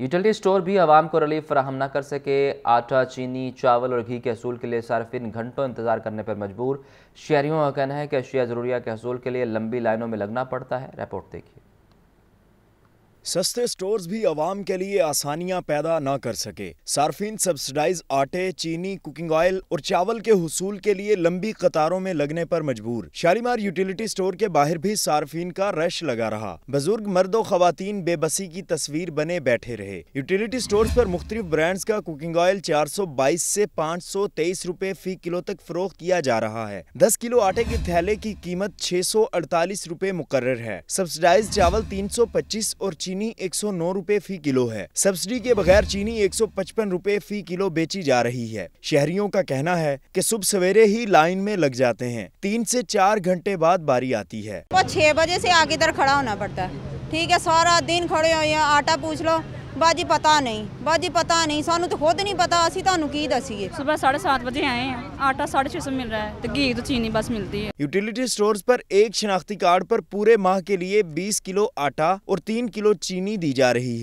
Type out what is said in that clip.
utility store भी आवाम को रिलीफ फ्राहम न कर सके आटा चीनी चावल और घी के हसूल के लिए सार्फिन घंटों इंतजार करने पर मजबूर शहरियों का कहना है कि अशिया ज़रूरिया के असूल के लिए लंबी लाइनों में लगना पड़ता है रिपोर्ट देखिए सस्ते स्टोर्स भी आवाम के लिए आसानियां पैदा ना कर सके सार्फिन सब्सिडाइज आटे चीनी कुकिंग ऑयल और चावल के हसूल के लिए लंबी कतारों में लगने पर मजबूर शालीमार यूटिलिटी स्टोर के बाहर भी सार्फिन का रश लगा रहा बुजुर्ग मर्द और खातन बेबसी की तस्वीर बने बैठे रहे यूटिलिटी स्टोर पर मुख्तलिफ ब्रांड्स का कुकिंग ऑयल चार सौ बाईस से पाँच सौ तेईस रुपए फी किलो तक फरोख किया जा रहा है दस किलो आटे के थैले की कीमत छह सौ अड़तालीस रुपए मुकर है सब्सिडाइज चावल तीन सौ पच्चीस और चीनी एक सौ नौ रूपए फी किलो है सब्सिडी के बगैर चीनी एक सौ पचपन रूपए फी किलो बेची जा रही है शहरियों का कहना है कि सुबह सवेरे ही लाइन में लग जाते हैं तीन से चार घंटे बाद बारी आती है वो छह बजे से आगे इधर खड़ा होना पड़ता है ठीक है सारा दिन खड़े हो आटा पूछ लो बाजी पता नहीं बाजी पता नहीं सानू तो खुद नहीं पता ਅਸੀਂ ਤੁਹਾਨੂੰ की दसीए सुबह साढ़े सात बजे आए हैं आटा साढ़े छः सौ मिल रहा है तो घी तो चीनी बस मिलती है यूटिलिटी स्टोर्स पर एक शनाख्ती कार्ड पर पूरे माह के लिए 20 किलो आटा और 3 किलो चीनी दी जा रही है